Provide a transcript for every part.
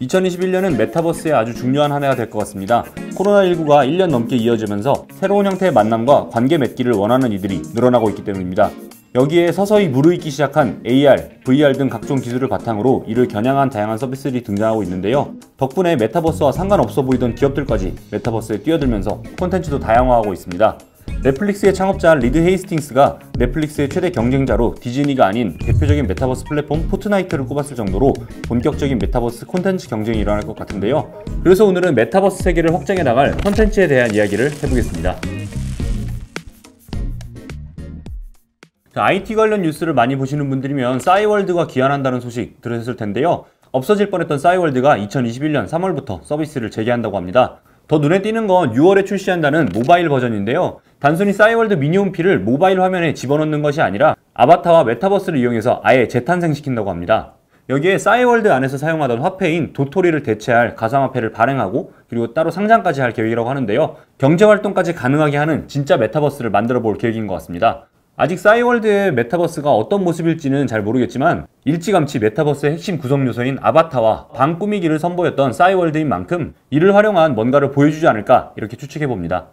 2021년은 메타버스의 아주 중요한 한 해가 될 것 같습니다. 코로나19가 1년 넘게 이어지면서 새로운 형태의 만남과 관계 맺기를 원하는 이들이 늘어나고 있기 때문입니다. 여기에 서서히 무르익기 시작한 AR, VR 등 각종 기술을 바탕으로 이를 겨냥한 다양한 서비스들이 등장하고 있는데요. 덕분에 메타버스와 상관없어 보이던 기업들까지 메타버스에 뛰어들면서 콘텐츠도 다양화하고 있습니다. 넷플릭스의 창업자 리드 헤이스팅스가 넷플릭스의 최대 경쟁자로 디즈니가 아닌 대표적인 메타버스 플랫폼 포트나이트를 꼽았을 정도로 본격적인 메타버스 콘텐츠 경쟁이 일어날 것 같은데요. 그래서 오늘은 메타버스 세계를 확장해 나갈 콘텐츠에 대한 이야기를 해보겠습니다. IT 관련 뉴스를 많이 보시는 분들이면 싸이월드가 기한한다는 소식 들으셨을 텐데요. 없어질 뻔했던 싸이월드가 2021년 3월부터 서비스를 재개한다고 합니다. 더 눈에 띄는 건 6월에 출시한다는 모바일 버전인데요. 단순히 싸이월드 미니홈피를 모바일 화면에 집어넣는 것이 아니라 아바타와 메타버스를 이용해서 아예 재탄생시킨다고 합니다. 여기에 싸이월드 안에서 사용하던 화폐인 도토리를 대체할 가상화폐를 발행하고 그리고 따로 상장까지 할 계획이라고 하는데요. 경제활동까지 가능하게 하는 진짜 메타버스를 만들어 볼 계획인 것 같습니다. 아직 싸이월드의 메타버스가 어떤 모습일지는 잘 모르겠지만 일찌감치 메타버스의 핵심 구성 요소인 아바타와 방 꾸미기를 선보였던 싸이월드인 만큼 이를 활용한 뭔가를 보여주지 않을까 이렇게 추측해봅니다.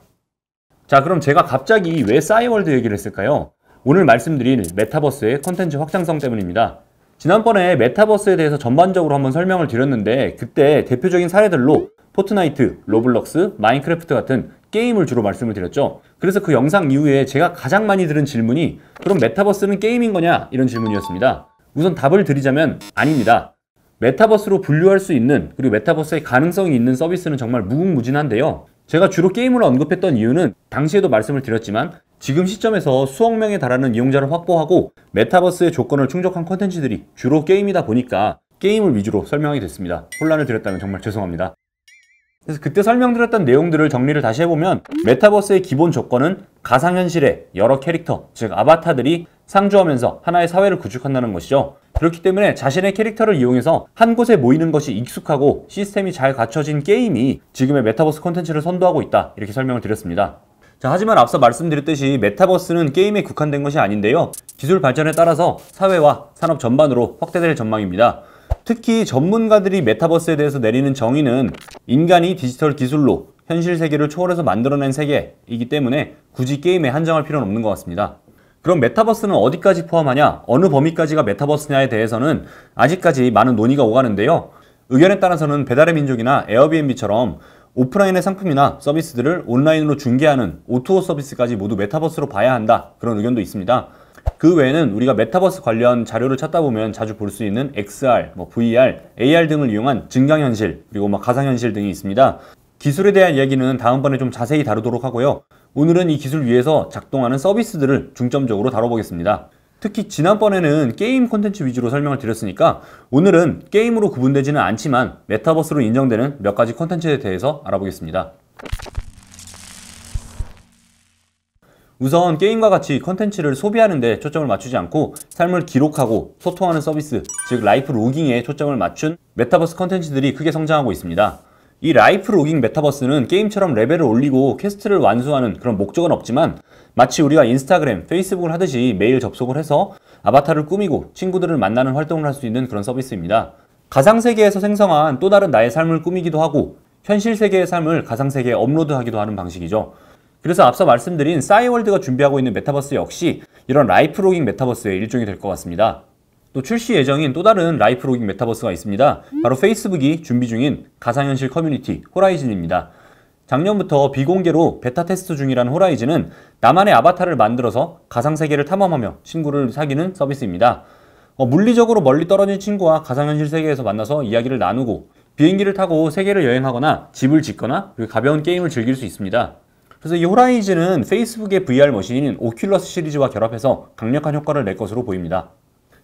자 그럼 제가 갑자기 왜 싸이월드 얘기를 했을까요? 오늘 말씀드릴 메타버스의 컨텐츠 확장성 때문입니다. 지난번에 메타버스에 대해서 전반적으로 한번 설명을 드렸는데 그때 대표적인 사례들로 포트나이트, 로블럭스, 마인크래프트 같은 게임을 주로 말씀을 드렸죠. 그래서 그 영상 이후에 제가 가장 많이 들은 질문이 그럼 메타버스는 게임인 거냐? 이런 질문이었습니다. 우선 답을 드리자면 아닙니다. 메타버스로 분류할 수 있는 그리고 메타버스의 가능성이 있는 서비스는 정말 무궁무진한데요. 제가 주로 게임을 언급했던 이유는 당시에도 말씀을 드렸지만 지금 시점에서 수억 명에 달하는 이용자를 확보하고 메타버스의 조건을 충족한 컨텐츠들이 주로 게임이다 보니까 게임을 위주로 설명하게 됐습니다. 혼란을 드렸다면 정말 죄송합니다. 그래서 그때 설명드렸던 내용들을 정리를 다시 해보면 메타버스의 기본 조건은 가상현실의 여러 캐릭터, 즉 아바타들이 상주하면서 하나의 사회를 구축한다는 것이죠. 그렇기 때문에 자신의 캐릭터를 이용해서 한 곳에 모이는 것이 익숙하고 시스템이 잘 갖춰진 게임이 지금의 메타버스 콘텐츠를 선도하고 있다 이렇게 설명을 드렸습니다. 자, 하지만 앞서 말씀드렸듯이 메타버스는 게임에 국한된 것이 아닌데요. 기술 발전에 따라서 사회와 산업 전반으로 확대될 전망입니다. 특히 전문가들이 메타버스에 대해서 내리는 정의는 인간이 디지털 기술로 현실 세계를 초월해서 만들어낸 세계이기 때문에 굳이 게임에 한정할 필요는 없는 것 같습니다. 그럼 메타버스는 어디까지 포함하냐, 어느 범위까지가 메타버스냐에 대해서는 아직까지 많은 논의가 오가는데요. 의견에 따라서는 배달의 민족이나 에어비앤비처럼 오프라인의 상품이나 서비스들을 온라인으로 중개하는 오토오 서비스까지 모두 메타버스로 봐야 한다 그런 의견도 있습니다. 그 외에는 우리가 메타버스 관련 자료를 찾다 보면 자주 볼 수 있는 XR, 뭐 VR, AR 등을 이용한 증강현실, 그리고 막 뭐 가상현실 등이 있습니다. 기술에 대한 이야기는 다음번에 좀 자세히 다루도록 하고요. 오늘은 이 기술 위에서 작동하는 서비스들을 중점적으로 다뤄보겠습니다. 특히 지난번에는 게임 콘텐츠 위주로 설명을 드렸으니까 오늘은 게임으로 구분되지는 않지만 메타버스로 인정되는 몇 가지 콘텐츠에 대해서 알아보겠습니다. 우선 게임과 같이 컨텐츠를 소비하는 데 초점을 맞추지 않고 삶을 기록하고 소통하는 서비스, 즉 라이프 로깅에 초점을 맞춘 메타버스 컨텐츠들이 크게 성장하고 있습니다. 이 라이프 로깅 메타버스는 게임처럼 레벨을 올리고 퀘스트를 완수하는 그런 목적은 없지만 마치 우리가 인스타그램, 페이스북을 하듯이 매일 접속을 해서 아바타를 꾸미고 친구들을 만나는 활동을 할 수 있는 그런 서비스입니다. 가상세계에서 생성한 또 다른 나의 삶을 꾸미기도 하고 현실 세계의 삶을 가상세계에 업로드하기도 하는 방식이죠. 그래서 앞서 말씀드린 싸이월드가 준비하고 있는 메타버스 역시 이런 라이프로깅 메타버스의 일종이 될 것 같습니다. 또 출시 예정인 또 다른 라이프로깅 메타버스가 있습니다. 바로 페이스북이 준비 중인 가상현실 커뮤니티 호라이즌입니다. 작년부터 비공개로 베타 테스트 중이란 호라이즌은 나만의 아바타를 만들어서 가상세계를 탐험하며 친구를 사귀는 서비스입니다. 어, 물리적으로 멀리 떨어진 친구와 가상현실 세계에서 만나서 이야기를 나누고 비행기를 타고 세계를 여행하거나 집을 짓거나 가벼운 게임을 즐길 수 있습니다. 그래서 이 호라이즌은 페이스북의 VR 머신인 오큘러스 시리즈와 결합해서 강력한 효과를 낼 것으로 보입니다.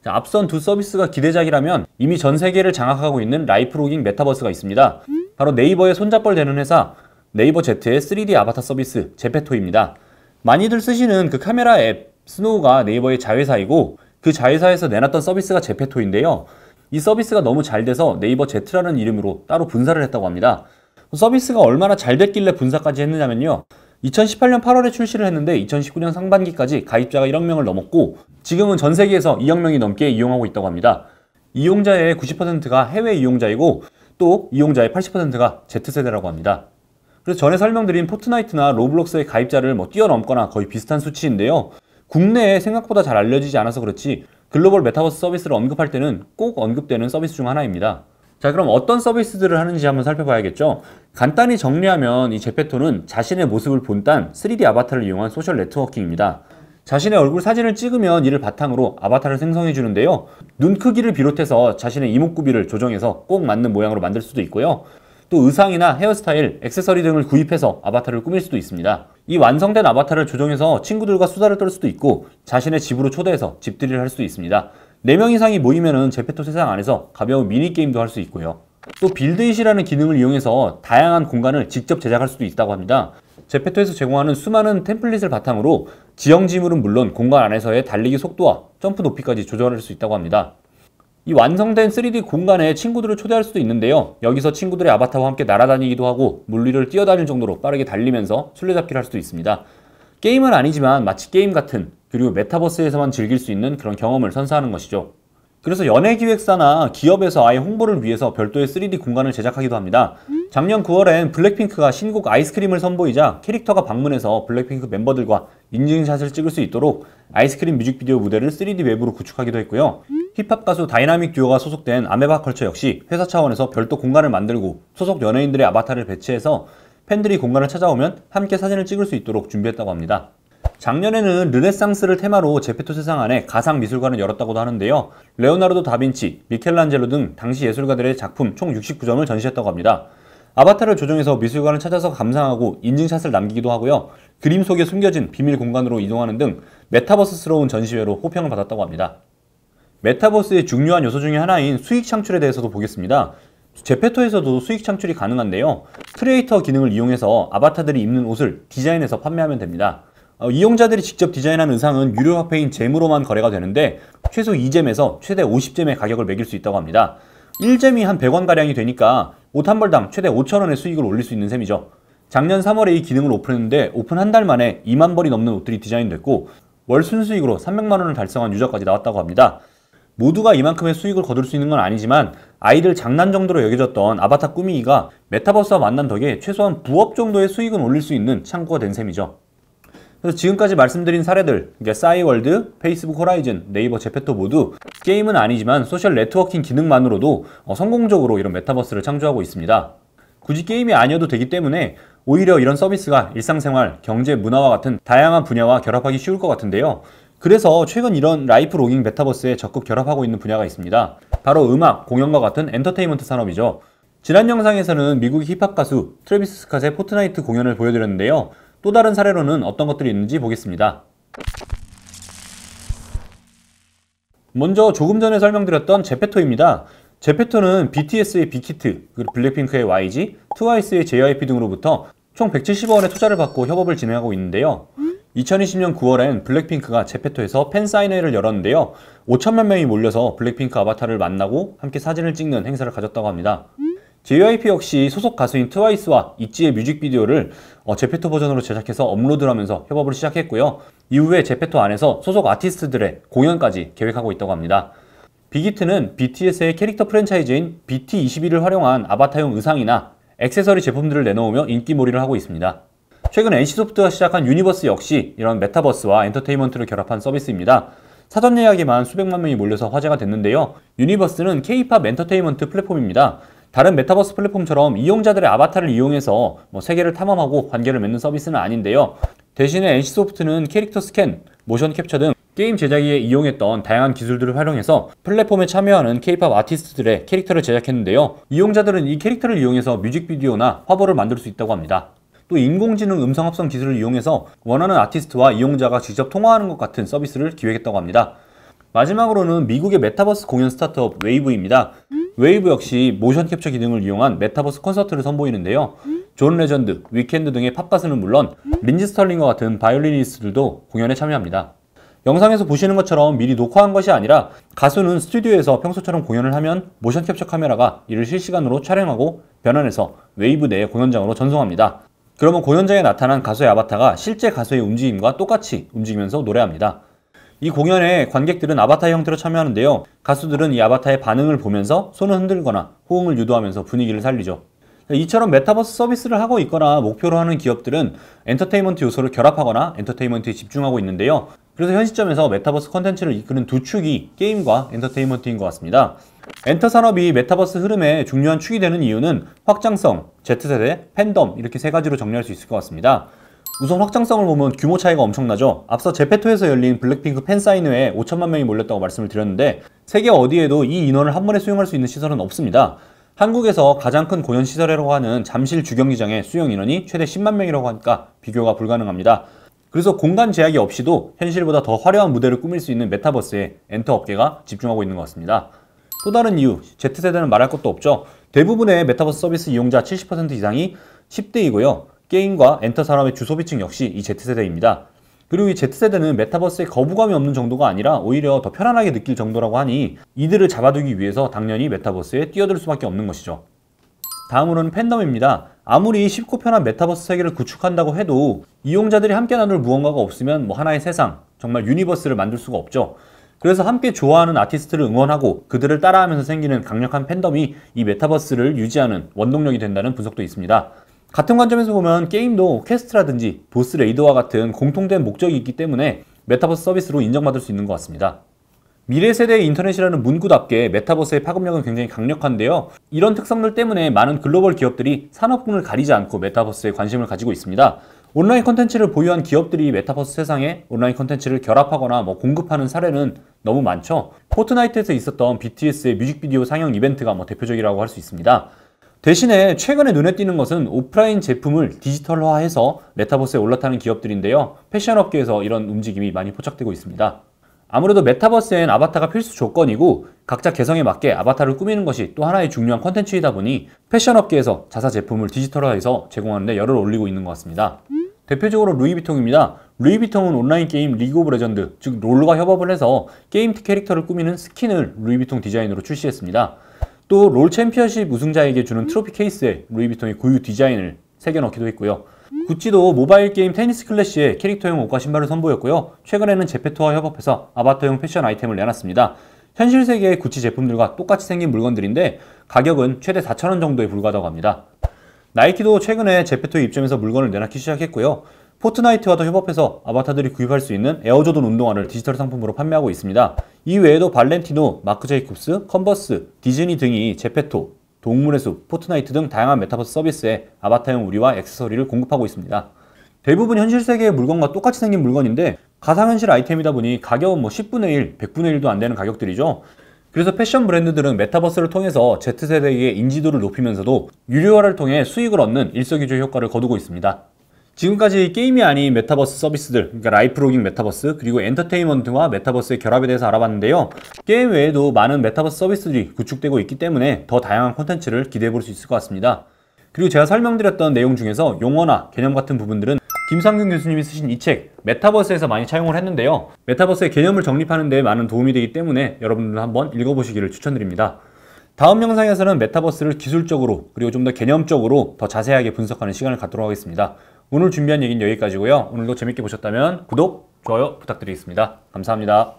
자, 앞선 두 서비스가 기대작이라면 이미 전 세계를 장악하고 있는 라이프로깅 메타버스가 있습니다. 바로 네이버의 손잡벌 되는 회사 네이버 제트의 3D 아바타 서비스 제페토입니다. 많이들 쓰시는 그 카메라 앱 스노우가 네이버의 자회사이고 그 자회사에서 내놨던 서비스가 제페토인데요. 이 서비스가 너무 잘 돼서 네이버 제트라는 이름으로 따로 분사를 했다고 합니다. 그 서비스가 얼마나 잘 됐길래 분사까지 했느냐면요. 2018년 8월에 출시를 했는데 2019년 상반기까지 가입자가 1억 명을 넘었고 지금은 전 세계에서 2억 명이 넘게 이용하고 있다고 합니다. 이용자의 90%가 해외 이용자이고 또 이용자의 80%가 Z세대라고 합니다. 그래서 전에 설명드린 포트나이트나 로블록스의 가입자를 뭐 뛰어넘거나 거의 비슷한 수치인데요. 국내에 생각보다 잘 알려지지 않아서 그렇지 글로벌 메타버스 서비스를 언급할 때는 꼭 언급되는 서비스 중 하나입니다. 자 그럼 어떤 서비스들을 하는지 한번 살펴봐야겠죠 간단히 정리하면 이 제페토는 자신의 모습을 본딴 3D 아바타를 이용한 소셜 네트워킹입니다 자신의 얼굴 사진을 찍으면 이를 바탕으로 아바타를 생성해 주는데요 눈 크기를 비롯해서 자신의 이목구비를 조정해서 꼭 맞는 모양으로 만들 수도 있고요 또 의상이나 헤어스타일, 액세서리 등을 구입해서 아바타를 꾸밀 수도 있습니다 이 완성된 아바타를 조정해서 친구들과 수다를 떨 수도 있고 자신의 집으로 초대해서 집들이를 할 수도 있습니다 4명 이상이 모이면은 제페토 세상 안에서 가벼운 미니게임도 할 수 있고요. 또 빌드잇이라는 기능을 이용해서 다양한 공간을 직접 제작할 수도 있다고 합니다. 제페토에서 제공하는 수많은 템플릿을 바탕으로 지형 지물은 물론 공간 안에서의 달리기 속도와 점프 높이까지 조절할 수 있다고 합니다. 이 완성된 3D 공간에 친구들을 초대할 수도 있는데요. 여기서 친구들의 아바타와 함께 날아다니기도 하고 물리를 뛰어다닐 정도로 빠르게 달리면서 술래잡기를 할 수도 있습니다. 게임은 아니지만 마치 게임 같은 그리고 메타버스에서만 즐길 수 있는 그런 경험을 선사하는 것이죠. 그래서 연예 기획사나 기업에서 아예 홍보를 위해서 별도의 3D 공간을 제작하기도 합니다. 작년 9월엔 블랙핑크가 신곡 아이스크림을 선보이자 캐릭터가 방문해서 블랙핑크 멤버들과 인증샷을 찍을 수 있도록 아이스크림 뮤직비디오 무대를 3D 웹으로 구축하기도 했고요. 힙합 가수 다이나믹 듀오가 소속된 아메바 컬처 역시 회사 차원에서 별도 공간을 만들고 소속 연예인들의 아바타를 배치해서 팬들이 공간을 찾아오면 함께 사진을 찍을 수 있도록 준비했다고 합니다. 작년에는 르네상스를 테마로 제페토 세상 안에 가상 미술관을 열었다고도 하는데요. 레오나르도 다빈치, 미켈란젤로 등 당시 예술가들의 작품 총 69점을 전시했다고 합니다. 아바타를 조정해서 미술관을 찾아서 감상하고 인증샷을 남기기도 하고요. 그림 속에 숨겨진 비밀 공간으로 이동하는 등 메타버스스러운 전시회로 호평을 받았다고 합니다. 메타버스의 중요한 요소 중의 하나인 수익 창출에 대해서도 보겠습니다. 제페토에서도 수익 창출이 가능한데요. 크리에이터 기능을 이용해서 아바타들이 입는 옷을 디자인해서 판매하면 됩니다. 어, 이용자들이 직접 디자인한 의상은 유료 화폐인 잼으로만 거래가 되는데 최소 2잼에서 최대 50잼의 가격을 매길 수 있다고 합니다. 1잼이 한 100원가량이 되니까 옷 한 벌당 최대 5천원의 수익을 올릴 수 있는 셈이죠. 작년 3월에 이 기능을 오픈했는데 오픈 한 달 만에 2만 벌이 넘는 옷들이 디자인됐고 월 순수익으로 300만원을 달성한 유저까지 나왔다고 합니다. 모두가 이만큼의 수익을 거둘 수 있는 건 아니지만 아이들 장난 정도로 여겨졌던 아바타 꾸미기가 메타버스와 만난 덕에 최소한 부업 정도의 수익은 올릴 수 있는 창구가 된 셈이죠. 그래서 지금까지 말씀드린 사례들, 그러니까 싸이월드, 페이스북 호라이즌, 네이버 제페토 모두 게임은 아니지만 소셜 네트워킹 기능만으로도 어, 성공적으로 이런 메타버스를 창조하고 있습니다. 굳이 게임이 아니어도 되기 때문에 오히려 이런 서비스가 일상생활, 경제, 문화와 같은 다양한 분야와 결합하기 쉬울 것 같은데요. 그래서 최근 이런 라이프 로깅 메타버스에 적극 결합하고 있는 분야가 있습니다. 바로 음악, 공연과 같은 엔터테인먼트 산업이죠. 지난 영상에서는 미국 힙합 가수 트래비스 스캇의 포트나이트 공연을 보여드렸는데요. 또 다른 사례로는 어떤 것들이 있는지 보겠습니다. 먼저 조금 전에 설명드렸던 제페토입니다. 제페토는 BTS의 빅히트, 그리고 블랙핑크의 YG, 트와이스의 JYP 등으로부터 총 170억원의 투자를 받고 협업을 진행하고 있는데요. 2020년 9월엔 블랙핑크가 제페토에서 팬사인회를 열었는데요. 5천만 명이 몰려서 블랙핑크 아바타를 만나고 함께 사진을 찍는 행사를 가졌다고 합니다. JYP 역시 소속 가수인 트와이스와 있지의 뮤직비디오를 어, 제페토 버전으로 제작해서 업로드를 하면서 협업을 시작했고요. 이후에 제페토 안에서 소속 아티스트들의 공연까지 계획하고 있다고 합니다. 빅히트는 BTS의 캐릭터 프랜차이즈인 BT21을 활용한 아바타용 의상이나 액세서리 제품들을 내놓으며 인기몰이를 하고 있습니다. 최근 NC소프트가 시작한 유니버스 역시 이런 메타버스와 엔터테인먼트를 결합한 서비스입니다. 사전 예약에만 수백만 명이 몰려서 화제가 됐는데요. 유니버스는 K-팝 엔터테인먼트 플랫폼입니다. 다른 메타버스 플랫폼처럼 이용자들의 아바타를 이용해서 뭐 세계를 탐험하고 관계를 맺는 서비스는 아닌데요. 대신에 NC소프트는 캐릭터 스캔, 모션 캡처 등 게임 제작에 이용했던 다양한 기술들을 활용해서 플랫폼에 참여하는 K-POP 아티스트들의 캐릭터를 제작했는데요. 이용자들은 이 캐릭터를 이용해서 뮤직비디오나 화보를 만들 수 있다고 합니다. 또 인공지능 음성 합성 기술을 이용해서 원하는 아티스트와 이용자가 직접 통화하는 것 같은 서비스를 기획했다고 합니다. 마지막으로는 미국의 메타버스 공연 스타트업 웨이브입니다. 웨이브 역시 모션 캡처 기능을 이용한 메타버스 콘서트를 선보이는데요. 존 레전드, 위켄드 등의 팝 가수는 물론 린지 스털링과 같은 바이올리니스트들도 공연에 참여합니다. 영상에서 보시는 것처럼 미리 녹화한 것이 아니라 가수는 스튜디오에서 평소처럼 공연을 하면 모션 캡처 카메라가 이를 실시간으로 촬영하고 변환해서 웨이브 내 공연장으로 전송합니다. 그러면 공연장에 나타난 가수의 아바타가 실제 가수의 움직임과 똑같이 움직이면서 노래합니다. 이 공연에 관객들은 아바타의 형태로 참여하는데요. 가수들은 이 아바타의 반응을 보면서 손을 흔들거나 호응을 유도하면서 분위기를 살리죠. 이처럼 메타버스 서비스를 하고 있거나 목표로 하는 기업들은 엔터테인먼트 요소를 결합하거나 엔터테인먼트에 집중하고 있는데요. 그래서 현 시점에서 메타버스 컨텐츠를 이끄는 두 축이 게임과 엔터테인먼트인 것 같습니다. 엔터 산업이 메타버스 흐름에 중요한 축이 되는 이유는 확장성, Z세대, 팬덤 이렇게 세 가지로 정리할 수 있을 것 같습니다. 우선 확장성을 보면 규모 차이가 엄청나죠. 앞서 제페토에서 열린 블랙핑크 팬사인회에 5천만 명이 몰렸다고 말씀을 드렸는데 세계 어디에도 이 인원을 한 번에 수용할 수 있는 시설은 없습니다. 한국에서 가장 큰 공연 시설이라고 하는 잠실 주경기장의 수용 인원이 최대 10만 명이라고 하니까 비교가 불가능합니다. 그래서 공간 제약이 없이도 현실보다 더 화려한 무대를 꾸밀 수 있는 메타버스에 엔터 업계가 집중하고 있는 것 같습니다. 또 다른 이유, Z세대는 말할 것도 없죠. 대부분의 메타버스 서비스 이용자 70% 이상이 10대이고요. 게임과 엔터 사람의 주소비층 역시 이 Z세대입니다. 그리고 이 Z세대는 메타버스에 거부감이 없는 정도가 아니라 오히려 더 편안하게 느낄 정도라고 하니 이들을 잡아두기 위해서 당연히 메타버스에 뛰어들 수밖에 없는 것이죠. 다음으로는 팬덤입니다. 아무리 쉽고 편한 메타버스 세계를 구축한다고 해도 이용자들이 함께 나눌 무언가가 없으면 뭐 하나의 세상, 정말 유니버스를 만들 수가 없죠. 그래서 함께 좋아하는 아티스트를 응원하고 그들을 따라하면서 생기는 강력한 팬덤이 이 메타버스를 유지하는 원동력이 된다는 분석도 있습니다. 같은 관점에서 보면 게임도 퀘스트라든지 보스 레이더와 같은 공통된 목적이 있기 때문에 메타버스 서비스로 인정받을 수 있는 것 같습니다. 미래 세대의 인터넷이라는 문구답게 메타버스의 파급력은 굉장히 강력한데요. 이런 특성들 때문에 많은 글로벌 기업들이 산업군을 가리지 않고 메타버스에 관심을 가지고 있습니다. 온라인 컨텐츠를 보유한 기업들이 메타버스 세상에 온라인 컨텐츠를 결합하거나 뭐 공급하는 사례는 너무 많죠. 포트나이트에서 있었던 BTS의 뮤직비디오 상영 이벤트가 뭐 대표적이라고 할 수 있습니다. 대신에 최근에 눈에 띄는 것은 오프라인 제품을 디지털화해서 메타버스에 올라타는 기업들인데요. 패션업계에서 이런 움직임이 많이 포착되고 있습니다. 아무래도 메타버스엔 아바타가 필수 조건이고 각자 개성에 맞게 아바타를 꾸미는 것이 또 하나의 중요한 컨텐츠이다 보니 패션업계에서 자사 제품을 디지털화해서 제공하는데 열을 올리고 있는 것 같습니다. 대표적으로 루이비통입니다. 루이비통은 온라인 게임 리그 오브 레전드, 즉 롤과 협업을 해서 게임 캐릭터를 꾸미는 스킨을 루이비통 디자인으로 출시했습니다. 또롤 챔피언십 우승자에게 주는 트로피 케이스에 루이비통의 고유 디자인을 새겨넣기도 했고요. 구찌도 모바일 게임 테니스 클래시에 캐릭터용 옷과 신발을 선보였고요. 최근에는 제페토와 협업해서 아바타용 패션 아이템을 내놨습니다. 현실 세계의 구찌 제품들과 똑같이 생긴 물건들인데 가격은 최대 4,000원 정도에 불과하다고 합니다. 나이키도 최근에 제페토 입점에서 물건을 내놨기 시작했고요. 포트나이트와도 협업해서 아바타들이 구입할 수 있는 에어조던 운동화를 디지털 상품으로 판매하고 있습니다. 이외에도 발렌티노, 마크 제이콥스, 컨버스, 디즈니 등이 제페토, 동물의 숲, 포트나이트 등 다양한 메타버스 서비스에 아바타용 우리와 액세서리를 공급하고 있습니다. 대부분 현실 세계의 물건과 똑같이 생긴 물건인데 가상현실 아이템이다 보니 가격은 뭐 10분의 1, 100분의 1도 안 되는 가격들이죠. 그래서 패션 브랜드들은 메타버스를 통해서 Z세대의 인지도를 높이면서도 유료화를 통해 수익을 얻는 일석이조 효과를 거두고 있습니다. 지금까지 게임이 아닌 메타버스 서비스들, 그러니까 라이프로깅 메타버스, 그리고 엔터테인먼트와 메타버스의 결합에 대해서 알아봤는데요. 게임 외에도 많은 메타버스 서비스들이 구축되고 있기 때문에 더 다양한 콘텐츠를 기대해 볼 수 있을 것 같습니다. 그리고 제가 설명드렸던 내용 중에서 용어나 개념 같은 부분들은 김상균 교수님이 쓰신 이 책 메타버스에서 많이 차용을 했는데요. 메타버스의 개념을 정립하는 데 많은 도움이 되기 때문에 여러분들 한번 읽어보시기를 추천드립니다. 다음 영상에서는 메타버스를 기술적으로 그리고 좀 더 개념적으로 더 자세하게 분석하는 시간을 갖도록 하겠습니다. 오늘 준비한 얘기는 여기까지고요. 오늘도 재밌게 보셨다면 구독, 좋아요 부탁드리겠습니다. 감사합니다.